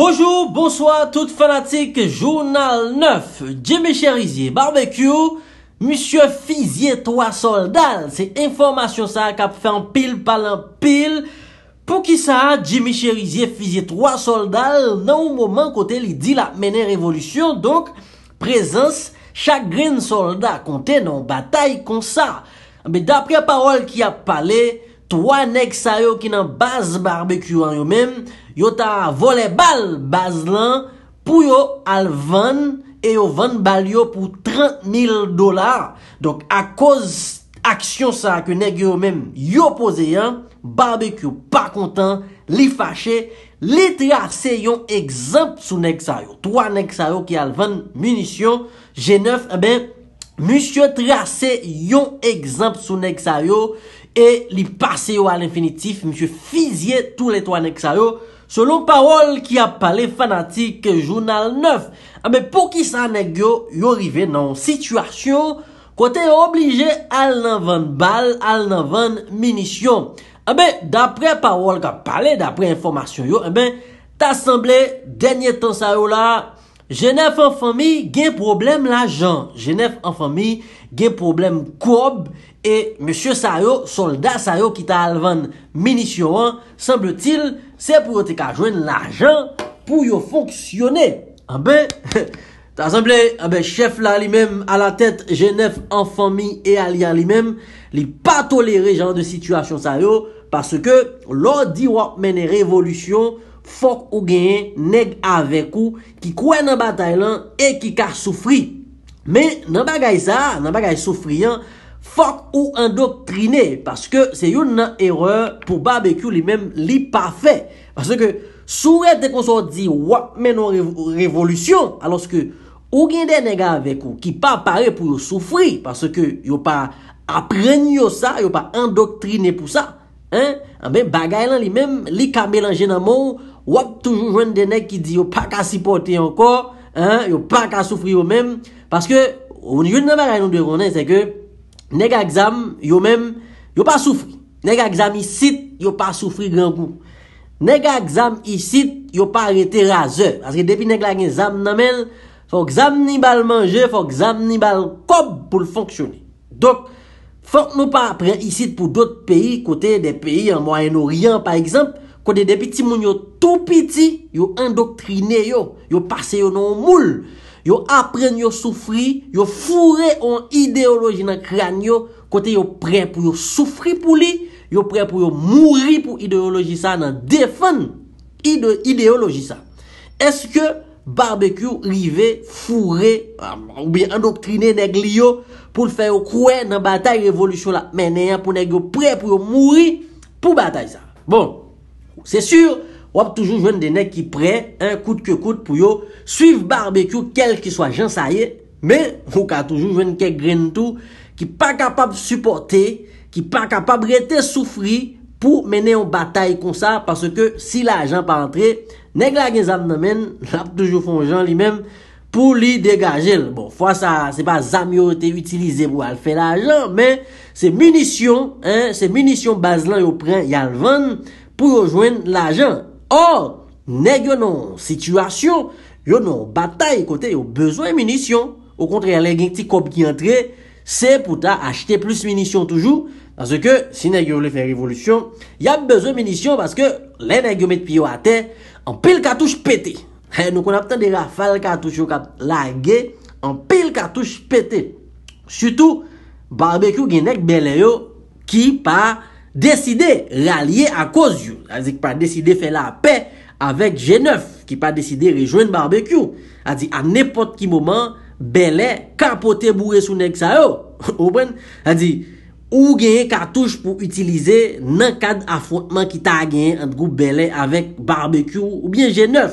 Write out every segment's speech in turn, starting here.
Bojou, bonsoi, tout fanatik, jounal 9 Jimmy Cherizier, barbekyou Monsieur Fizier, 3 soldal Se informasyon sa kap fe an pil pal an pil Po ki sa, Jimmy Cherizier, Fizier, 3 soldal Nan ou momen kote li di la menen revolutyon Donk, prezens, chak green solda Konte nan batay kon sa Be dapre parol ki ap pale Toa nek sa yo ki nan baz barbekyou an yo men, yo ta vole bal baz lan, pou yo alvan, e yo van bal yo pou 30.000 dolar. Donk a koz aksyon sa ke nek yo men yo pose yan, barbekyou pa kontan, li fache, li trase yon egzamp sou nek sa yo. Toa nek sa yo ki alvan munisyon, jenov, eh monsye trase yon egzamp sou nek sa yo, E li pase yo al infinitif, msye fizye tou letwa nek sa yo, selon parol ki ap pale fanatik jounal 9. A be pou ki sa nek yo, yo rive nan sitwasyon, kote yo oblije eh al nanvan bal, al nanvan minisyon. A be, dapre parol ki ap pale, dapre informasyon yo, a be, tasemble denye tan sa yo la, jenef an fami gen problem la jan, jenef an fami gen problem koub, E, monsye sa yo, soldat sa yo, ki ta alvan minisyon an, Semble til, se pou yo te ka jwen l'ajan pou yo fonksyonen. A be, ta semble, a be, chef la li mem, A la tet, jenef, an fami, e alia li mem, Li pa tolere jan de situasyon sa yo, Paske, lor di wap mene revolusyon, Fok ou gen, neg avekou, Ki kwen nan batay lan, e ki kar soufri. Me, nan ba gay sa, nan ba gay soufri an, Fok ou endoktrine Paske se yon nan erreur Pou barbecue li men li pa fe Paske soure te kon so di Wap men nou revolusyon Aloske ou gen den nega avek ou Ki pa pare pou yo soufri Paske yo pa apren yo sa Yo pa endoktrine pou sa Anbe ah bagay lan li men Li ka melanje nan mou Wap toujou jwen denek ki di yo pa ka sipote Enkor Yo pa ka soufri yo men Paske yon nan bagay nan de ronè Se ke Nèk a gzam, yo mèm, yo pa soufri. Nèk a gzam isit, yo pa soufri gran kou. Nèk a gzam isit, yo pa rete razè. Aske depi nèk la gen gzam nanmèl, fò gzam ni bal manje, fò gzam ni bal kob pou l'fonksyonè. Dok, fòk nou pa apren isit pou dot peyi, kote de peyi an Moyen-Oriyan, pa ekzamp, kote depi ti moun yo tou piti, yo endoktrine yo, yo pase yo nan moul. yo apprennent yo souffrir, yo fourré en idéologie dans crâne yo, côté yo prêt pour souffrir pour lui, yo prêt pour yo mourir pour idéologie ça dans défendre idéologie ça. Est-ce que barbecue rivé fourré ou bien endoctriné nèg pour le faire croire dans bataille révolution là, mais pour nèg prêt pour mourir pour bataille ça. Bon, c'est sûr Wap toujou jwen de nek ki pre Kout kout kout pou yo Suif barbekyou kel ki swa jen sa ye Men wou ka toujou jwen kek gren tou Ki pa kapab suporte Ki pa kapab rete soufri Pou mene yon batay kon sa Paske si la jen pa rentre Nek la gen zap namen Wap toujou fon jen li men Pou li degaje Bon fwa sa se pa zami yo te utilize Mwen al fe la jen Men se munisyon Se munisyon baz lan yo pren yon van Pou yo jwen la jen Or, neg yo nan sitwasyon, yo nan batay kote yo bezwen munisyon, ou kontre ya le gen ti kop ki antre, se pou ta achete plus munisyon toujou, parce ke si neg yo le fè revolution, ya bezwen munisyon parce ke le neg yo met pi yo ate, an pil katouche pete. Nou kon ap ten de rafal katouche yo kat lage, an pil katouche pete. Soutou, barbekyou gen nek belè yo ki pa... Deside, ralye a koz yon. A zi ki pa deside fe la pe avèk G9, ki pa deside rejouen barbekyou. A zi, a nepote ki moman, belè kapote bourre sou neg sa yo. Ou bren, a zi, ou genye kartouche pou utilize nan kad afotman ki ta genye belè avèk barbekyou ou bien G9.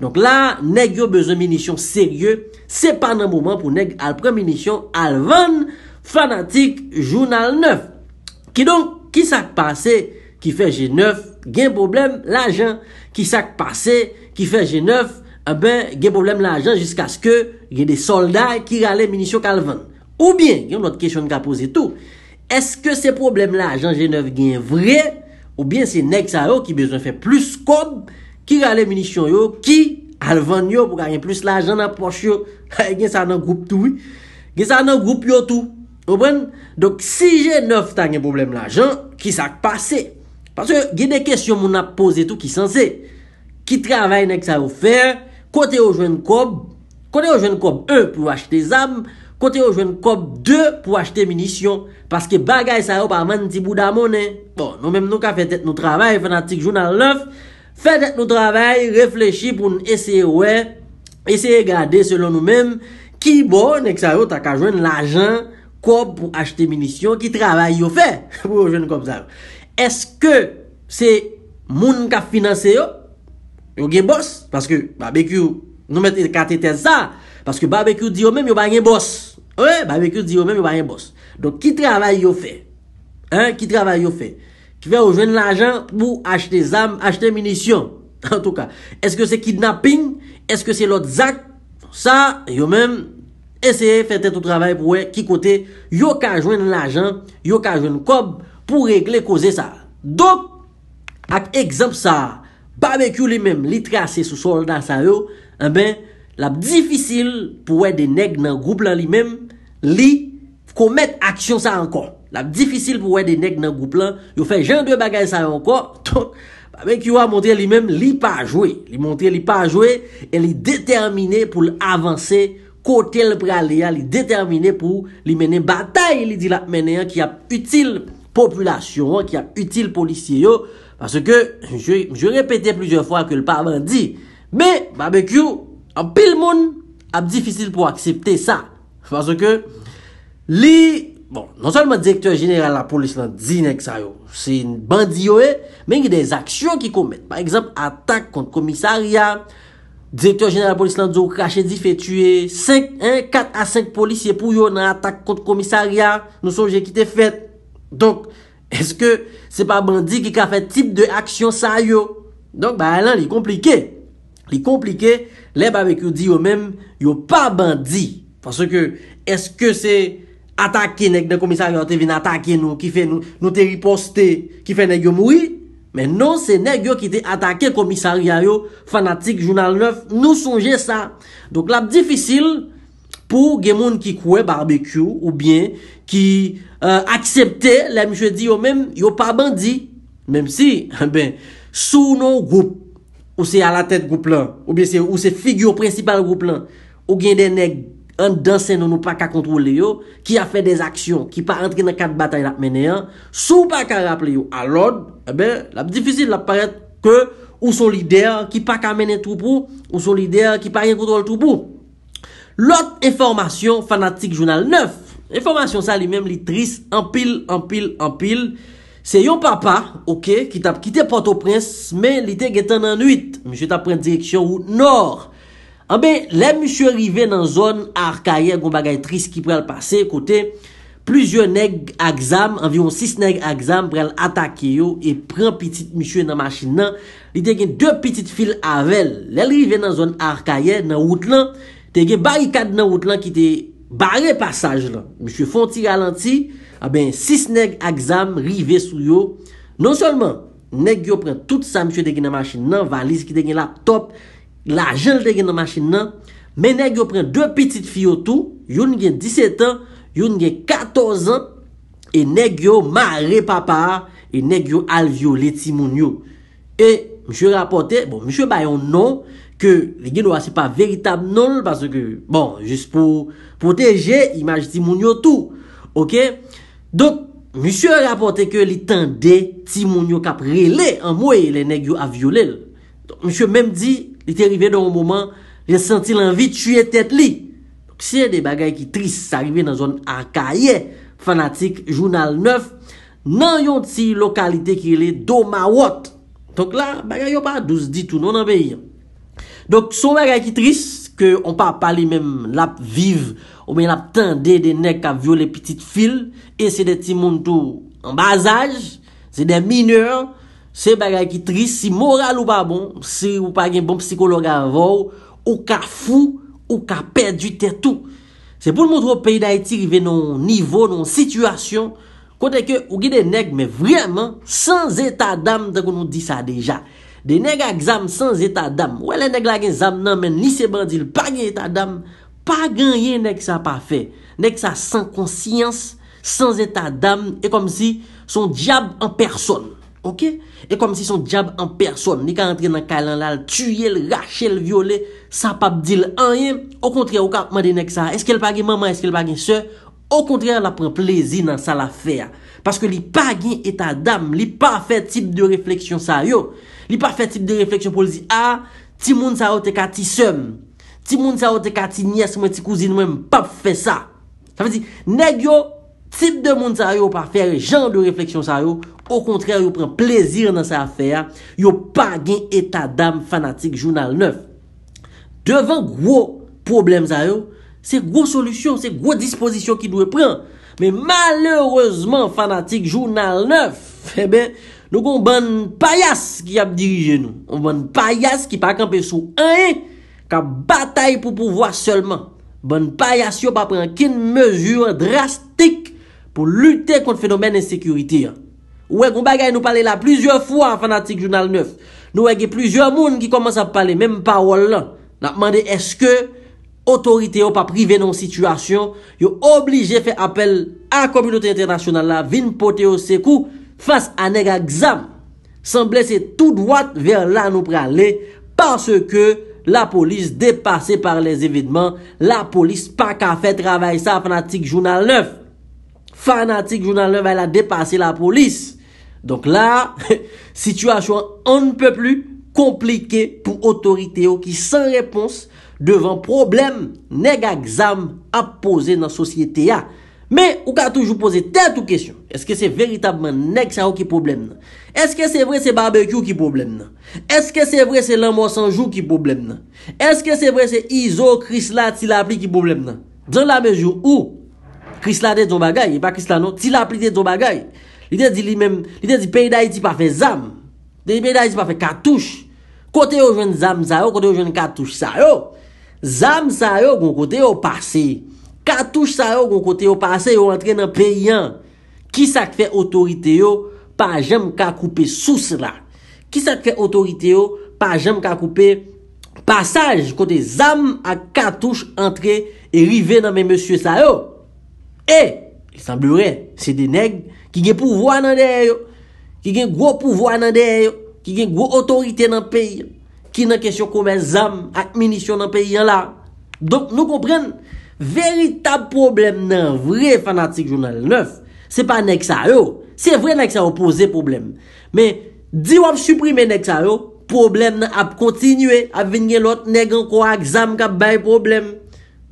Donk la, neg yo bezon minisyon seryè. Se pa nan moman pou neg al prè minisyon al van fanatik jounal 9. Ki donk, Ki sak pase ki fe jenev gen problem lajan? Ki sak pase ki fe jenev eh gen problem lajan? Jiska sko gen de solday ki rale minisyon kalvan? Ou bien, gen yon not kechon ka pose tou? Eske se problem lajan jenev gen vre? Ou bien se nek sa yo ki bezon fe plus kod? Ki rale minisyon yo? Ki alvan yo pou ka gen plus lajan na poch yo? Gen sa nan group tou? Gen sa nan group yo tou? Obwen, dok si je neuf tanye problem la jan, ki sak pase? Pase gen de kesyon moun ap pose tou ki san se. Ki travay nek sa yo fer, kote yo jwen kob, kote yo jwen kob e pou achete zam, kote yo jwen kob de pou achete minisyon. Pase ke bagay sa yo pa man di bou da mounen. Bon, nou menm nou ka fetet nou travay, fenatik jounal neuf. Fetet nou travay, reflechi pou nou eseye we, eseye gade selon nou menm. Ki bon, nek sa yo tak a jwen la jan. quoi pour acheter munitions qui travaille au fait pour comme ça. Est-ce que c'est moun qui a financé yo? Yo gen boss parce que barbecue nous mettons tête ça parce que barbecue dit au même yo pas gen boss. Ouais, barbecue dit même yo pas gen boss. Donc qui travaille au fait? Hein, qui travaille au fait? Qui fait rejoindre l'argent pour acheter des armes, acheter munitions. En tout cas, est-ce que c'est kidnapping? Est-ce que c'est l'autre zac? Ça, yo même Eseye fète tou travèl pou wè ki kote yo ka jwen l'ajan, yo ka jwen kòb pou regle koze sa. Dok, ak ekzamp sa, babèk yo li mèm li trase sou soldat sa yo, anbè, la bdifisil pou wè de neg nan goup lan li mèm, li fkou mèt aksyon sa ankon. La bdifisil pou wè de neg nan goup lan, yo fè jen dwe bagay sa ankon, ton, babèk yo a montre li mèm li pa jwe. Li montre li pa jwe, e li determine pou avanse sa. kote l pralaya li determine pou li mene batay li dilap mene, ki ap util populasyon, ki ap util polisyen yo, paske, jwe repete plizye fwa ke l pavan di, me, mabek yo, ap pil moun, ap difisil pou aksepte sa, paske, li, bon, non salman direktor jeneral la polis lan di nek sa yo, se bandi yo e, men ki de aksyon ki komet, par eksemp, atak kont komisarya, Direktor jeneral polis lan dzo kache di fe tue, 5, 1, 4 a 5 polis ye pou yo nan atak kont komisarya, nou souje ki te fet. Donk, eske se pa bandi ki ka fet tip de aksyon sa yo? Donk, ba lan li komplike. Li komplike, le ba vek yo di yo men, yo pa bandi. Fase ke, eske se atake nek de komisarya te vin atake nou, ki fe nou te riposte, ki fe nek yo moui? Men non se neg yo ki te atake komisariya yo fanatik jounal 9, nou sonje sa. Donk lap difisil pou gen moun ki kwe barbekyou ou bien ki euh, aksepte la mjwedi yo men, yo pa bandi. Mem si, ben, sou nou goup ou se alatet goup la, ou bien se ou se figyo prinsipal goup la, ou gen den neg. An danse nou nou pa ka kontrole yo, ki a fe des aksyon, ki pa antre nan kat batay lap mene an, sou pa ka rap le yo. Alon, ebe, lap difisil lap paret ke ou solidean, ki pa ka mene troubou, ou solidean, ki pa gen kontrole troubou. Lot, informasyon, fanatik jounal 9. Informasyon sa li menm li tris, anpil, anpil, anpil. Se yon papa, okey, ki tap kite Port-au-Prince, men li te getan nan 8, mi se tap pren direksyon ou nor. A be, le msye rive nan zon arkaye, goun bagay tris ki prel pase, kote, plusyon neg aksam, anvion 6 neg aksam, prel atake yo, e pren pitit msye nan masin nan, li te gen 2 pitit fil avel. Le rive nan zon arkaye, nan wout lan, te gen barikad nan wout lan ki te bare pasaj lan. Msye fonti ralanti, a be, 6 neg aksam rive sou yo. Non solman, neg yo pren tout sa msye te gen nan masin nan, valiz ki te gen la top, La jenl te gen nan masin nan Men negyo pren 2 pitit fiyo tou Yon gen 17 an Yon gen 14 an E negyo mare papa E negyo al vyo le timoun yo E msye rapote Msye bayon non Ke le gen wase pa veritab non Bon jist pou proteje Imaj timoun yo tou Ok Msye rapote ke li tan de Timoun yo kap rele Mwen le negyo avyo lel Mishyo menm di, li te rive do an mouman, li senti lanvi tchuyetet li. Sye de bagay ki tris, sa rive nan zon akaye, fanatik, jounal 9, nan yon ti lokalite ki li do mawot. Tonk la, bagay yo pa, dou se di tou non an beyi. Dok, sou bagay ki tris, ke on pa pali menm lap viv, ou menm lap ten de de nek a vyo le pitit fil, e se de ti moun tou an bazaj, se de mineur, Se bagay ki tris, si moral ou ba bon, si ou bagay bon psikolo ga anvou, ou ka fou, ou ka perdu te tou. Se pou l'montrou peyi da iti rive non nivou, non situasyon, kote ke ou gide neg, me vreman, sans etat dam, te konon di sa deja. De neg ak zam sans etat dam, ou elen neg lage zam nan men nise bandil, bagay etat dam, bagay enek sa pa fe. Nek sa sans konsyans, sans etat dam, e kom si son diab en personn. Ok? E kom si son djab en person. Ni ka entre nan kalan lal. Tuyel, rachel, viole. Sa pap dil anye. O kontre, wak ap madenek sa. Eske l pagin mama, eske l pagin se. O kontre, la pren plezi nan sa la fer. Paske li pagin eta dam. Li pa fe tip de refleksyon sa yo. Li pa fe tip de refleksyon pou li si. A, ah, ti moun sa yo teka ti sem. Ti moun sa yo teka ti niyes mwen ti kouzin mwen. Pap fe sa. Sa fe si. Neg yo, tip de moun sa yo pa fe gen de refleksyon sa yo. Ou kontrè, yon pren plezir nan sa affè ya. Yon pa gen etat dame fanatik Jounal 9. Devan gwo problem zay yo, se gwo solusyon, se gwo disposisyon ki nou repren. Men malèreusement, fanatik Jounal 9, ebe, eh nou kon ban payas ki ap dirije nou. Ban payas ki pa akampe sou an e, ka batay pou pouvoi selman. Ban payas yon pa pren kin mezur drastik pou lute kont fenomen ensekurite ya. Ouwek ou bagay nou pale la plusieurs fwa an Fanatik Jounal 9 Nou wege plusieurs moun ki komanse a pale Mem pa wol la Na pman de eske Otorite yo pa prive non situasyon Yo oblige fe apel A komunote internasyonal la Vin pote yo se kou Fas anega gzam San blese tout dwat ver la nou prale Parce ke la polis depase par les evidement La polis pa ka fe trabay sa A Fanatik Jounal 9 Fanatik Jounal 9 A la depase la polis Donk la, situasyon anpe pli komplike pou otorite yo ki san repons devan problem neg aksam ap pose nan sosyete ya. Me, ou ka toujou pose tet ou kesyon, eske se veritabman neg sa yo ki problem nan? Eske se vre se barbekyou ki problem nan? Eske se vre se lanmwa sanjou ki problem nan? Eske se vre se izo krisla tila pli ki problem nan? Don la mejou ou krisla de zon bagay, e pa krisla non, tila pli de zon bagay. Li de di li men... Li de di pey da iti pa fe zam. Li de di pey da iti pa fe katouche. Kote yo jwen zam zaro. Kote yo jwen katouche zaro. Zam zaro kon kote yo pase. Katouche zaro kon kote yo pase. Yo entre nan peyen. Ki sa kfe otorite yo. Pa jem ka koupe sou cela. Ki sa kfe otorite yo. Pa jem ka koupe passage. Kote zam ak katouche entre. E rive nan men monsie zaro. E... Il semblerè, se de neg, ki gen pouvoi nan der yo, ki gen gwo pouvoi nan der yo, ki gen gwo otorite nan peyi, ki nan kesyon koumen zam ak minisyon nan peyi yon la. Donk nou kompren, veritab problem nan vre fanatik jounal 9, se pa nek sa yo, se vre nek sa yo pose problem. Men, di wap suprime nek sa yo, problem nan ap kontinue ap vinyen lot neg anko ak zam kap bay problem.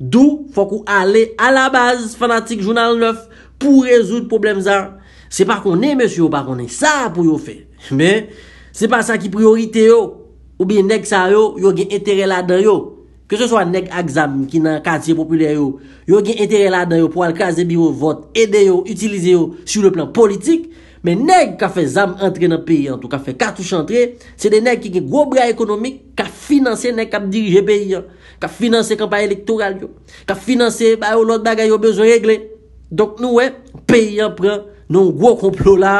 Dou fok ou ale a la baz fanatik jounal 9 pou rezout problem zan. Se pa konen monsi ou pa konen sa pou yo fe. Men, se pa sa ki priorite yo, ou bin nek sa yo, yo gen etere la dan yo. Ke se swa nek aksam ki nan katiye populye yo, yo gen etere la dan yo pou al kaze bi yo vot, ede yo, utilize yo, sou le plan politik, Men neg ka fe zam entre nan peyi an tou, ka fe kartouche entre, se de neg ki gen gwo brea ekonomik, ka finanse neg kap dirije peyi an, ka finanse kampanye elektoral yo, ka finanse, ba yo lot bagay yo bezon regle. Dok nou we, peyi an pren, nou gwo komplo la,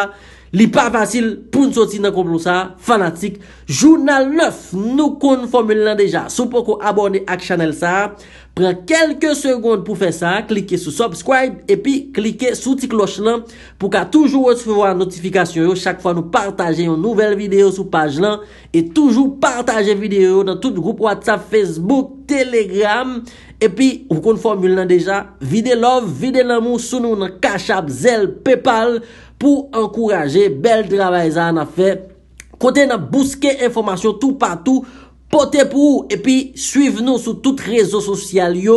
li pa vasil, Poun soti nan komplo sa, fanatik, jounal 9, nou kon formule nan deja, sou pou kon abone ak chanel sa, pren kelke segonde pou fe sa, klike sou subscribe, epi klike sou ti kloche lan, pou ka toujou ou sou fwa notifikasyon yo, chak fwa nou partaje yon nouvel video sou page lan, e toujou partaje video yo nan tout group wata, Facebook, Telegram, epi ou kon formule nan deja, vide love, vide namou, sou nou nan kachab, zel, pepal, pou ankouraje, bel draba esa, an a fe, kote an a buske informasyon tout patou pote pou ou, epi suiv nou sou tout rezo sosyal yo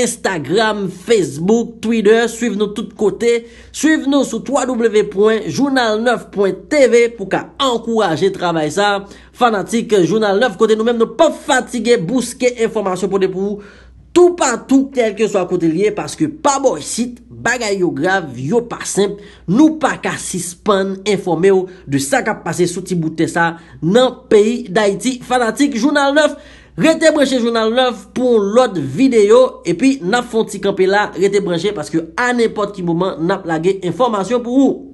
Instagram, Facebook, Twitter suiv nou tout kote suiv nou sou www.journal9.tv pou ka ankouraje trabay sa, fanatik journal9 kote nou men nou pa fatige buske informasyon pote pou ou Tout pa tout tel ke sou akote liye paske pa boy sit, bagay yo grav, yo pa simp, nou pa ka sispan informe yo de sa kap pase sou ti bout te sa nan peyi da iti fanatik. Jounal 9, rete breche jounal 9 pou lout videyo e pi na fonti kampe la rete breche paske an epot ki mouman na plage informasyon pou ou.